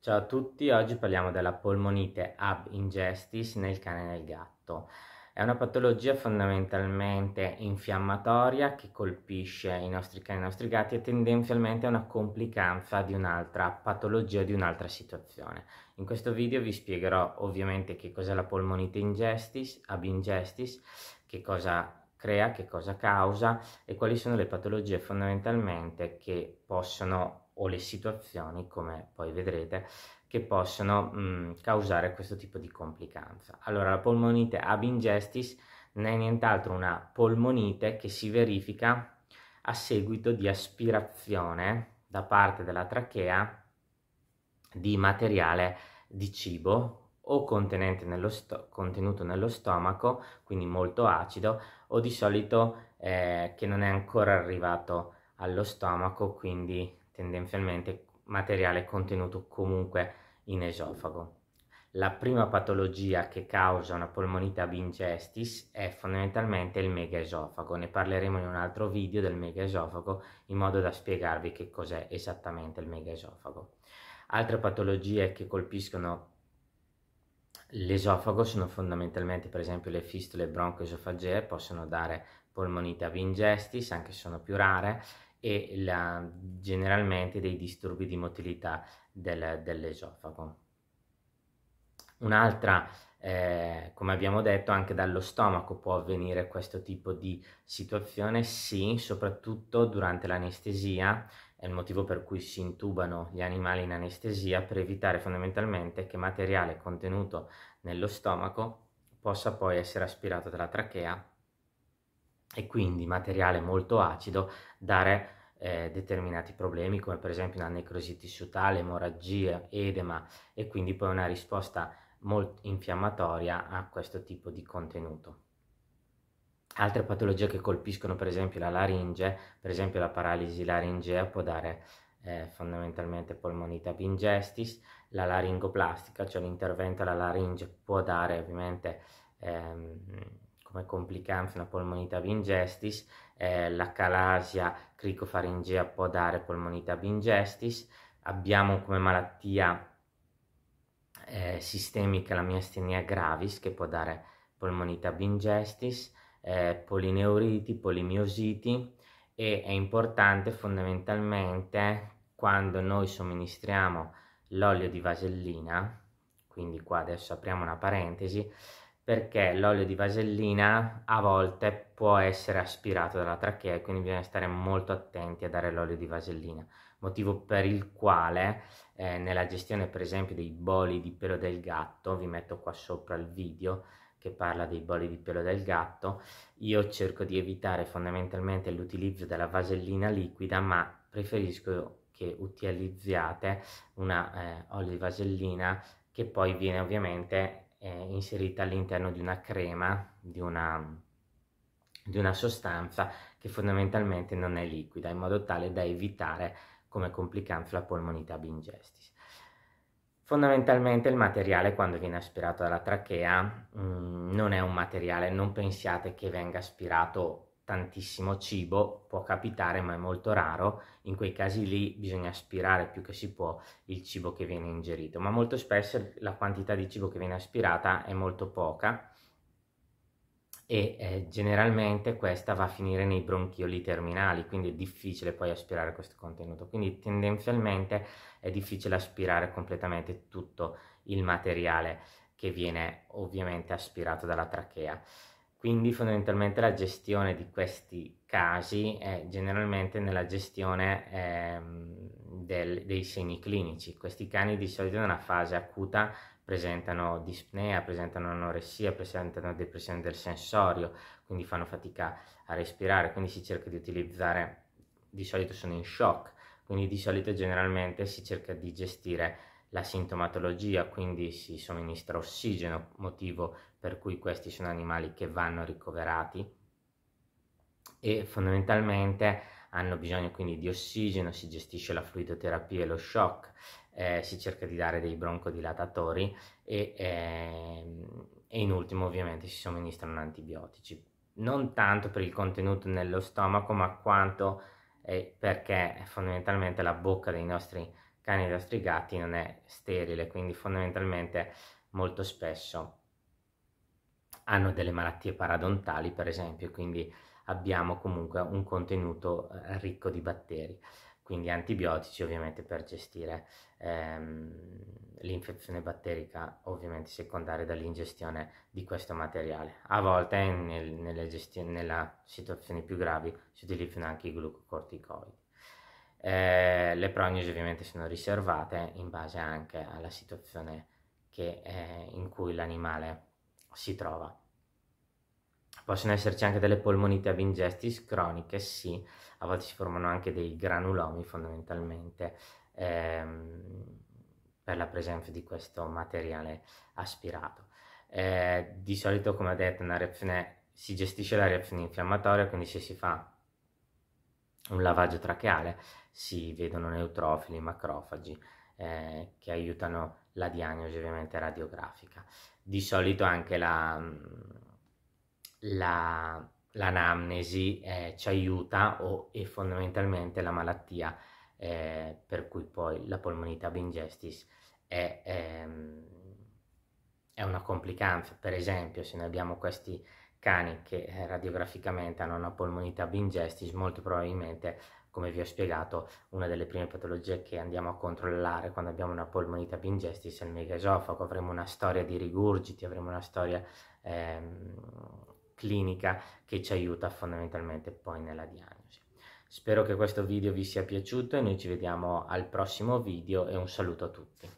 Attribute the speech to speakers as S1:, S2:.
S1: Ciao a tutti, oggi parliamo della polmonite ab ingestis nel cane e nel gatto. È una patologia fondamentalmente infiammatoria che colpisce i nostri cani e i nostri gatti e tendenzialmente è una complicanza di un'altra patologia, di un'altra situazione. In questo video vi spiegherò ovviamente che cos'è la polmonite ingestis, ab ingestis, che cosa crea, che cosa causa e quali sono le patologie fondamentalmente che possono o le situazioni, come poi vedrete, che possono mh, mm, causare questo tipo di complicanza. Allora, la polmonite ab ingestis non è nient'altro una polmonite che si verifica a seguito di aspirazione da parte della trachea di materiale di cibo o nello contenuto nello stomaco, quindi molto acido, o di solito eh, che non è ancora arrivato allo stomaco, quindi tendenzialmente materiale contenuto comunque in esofago. La prima patologia che causa una polmonite ab ingestis è fondamentalmente il megaesofago, ne parleremo in un altro video del megaesofago in modo da spiegarvi che cos'è esattamente il megaesofago. Altre patologie che colpiscono l'esofago sono fondamentalmente per esempio le fistole broncoesofagee, possono dare polmonite ab ingestis, anche se sono più rare, e la, generalmente dei disturbi di motilità del, dell'esofago. Un'altra, eh, come abbiamo detto, anche dallo stomaco può avvenire questo tipo di situazione, sì, soprattutto durante l'anestesia, è il motivo per cui si intubano gli animali in anestesia per evitare fondamentalmente che materiale contenuto nello stomaco possa poi essere aspirato dalla trachea e quindi materiale molto acido dare eh, determinati problemi come per esempio una necrosi tissutale, emorragia, edema e quindi poi una risposta molto infiammatoria a questo tipo di contenuto. Altre patologie che colpiscono per esempio la laringe, per esempio la paralisi laringea può dare eh, fondamentalmente polmonite ab la laringoplastica, cioè l'intervento alla laringe può dare ovviamente ehm, come complicanza una polmonita bingestis, eh, la calasia cricofaringea può dare polmonita bingestis, abbiamo come malattia eh, sistemica la miastenia gravis che può dare polmonita bingestis, eh, polineuriti, polimiositi e è importante fondamentalmente quando noi somministriamo l'olio di vasellina, quindi qua adesso apriamo una parentesi, perché l'olio di vasellina a volte può essere aspirato dalla trachea e quindi bisogna stare molto attenti a dare l'olio di vasellina, motivo per il quale eh, nella gestione per esempio dei boli di pelo del gatto, vi metto qua sopra il video che parla dei boli di pelo del gatto, io cerco di evitare fondamentalmente l'utilizzo della vasellina liquida ma preferisco che utilizziate una eh, olio di vasellina che poi viene ovviamente eh, inserita all'interno di una crema, di una, di una sostanza che fondamentalmente non è liquida, in modo tale da evitare come complicanza la polmonite bingestis. Fondamentalmente il materiale quando viene aspirato dalla trachea mh, mm, non è un materiale, non pensiate che venga aspirato tantissimo cibo, può capitare ma è molto raro, in quei casi lì bisogna aspirare più che si può il cibo che viene ingerito, ma molto spesso la quantità di cibo che viene aspirata è molto poca e eh, generalmente questa va a finire nei bronchioli terminali, quindi è difficile poi aspirare questo contenuto, quindi tendenzialmente è difficile aspirare completamente tutto il materiale che viene ovviamente aspirato dalla trachea. Quindi fondamentalmente la gestione di questi casi è generalmente nella gestione ehm, del, dei segni clinici. Questi cani di solito nella fase acuta presentano dispnea, presentano anoressia, presentano depressione del sensorio, quindi fanno fatica a respirare, quindi si cerca di utilizzare, di solito sono in shock, quindi di solito generalmente si cerca di gestire la sintomatologia, quindi si somministra ossigeno, motivo per cui questi sono animali che vanno ricoverati e fondamentalmente hanno bisogno quindi di ossigeno, si gestisce la fluidoterapia e lo shock, eh, si cerca di dare dei broncodilatatori e, eh, e in ultimo ovviamente si somministrano antibiotici. Non tanto per il contenuto nello stomaco ma quanto eh, perché fondamentalmente la bocca dei nostri cani da strigati non è sterile, quindi fondamentalmente molto spesso hanno delle malattie paradontali, per esempio, quindi abbiamo comunque un contenuto eh, ricco di batteri, quindi antibiotici ovviamente per gestire ehm, l'infezione batterica ovviamente secondaria dall'ingestione di questo materiale. A volte nel, nelle, gestione, nella situazioni più gravi si utilizzano anche i glucocorticoidi. Eh, le prognosi ovviamente sono riservate in base anche alla situazione che, eh, in cui l'animale si trova. Possono esserci anche delle polmonite ad ingestis croniche, sì, a volte si formano anche dei granulomi fondamentalmente ehm, per la presenza di questo materiale aspirato. Eh, di solito, come ho detto, si gestisce la reazione infiammatoria, quindi se si fa un lavaggio tracheale si vedono neutrofili, macrofagi eh, che aiutano la diagnosi ovviamente radiografica. Di solito anche la, la, l'anamnesi eh, ci aiuta o è fondamentalmente la malattia eh, per cui poi la polmonite ab ingestis è, è, ehm, è una complicanza. Per esempio se noi abbiamo questi cani che eh, radiograficamente hanno una polmonite ab ingestis, molto probabilmente, come vi ho spiegato, una delle prime patologie che andiamo a controllare quando abbiamo una polmonite ab ingestis è il megaesofago, avremo una storia di rigurgiti, avremo una storia ehm, clinica che ci aiuta fondamentalmente poi nella diagnosi. Spero che questo video vi sia piaciuto e noi ci vediamo al prossimo video e un saluto a tutti.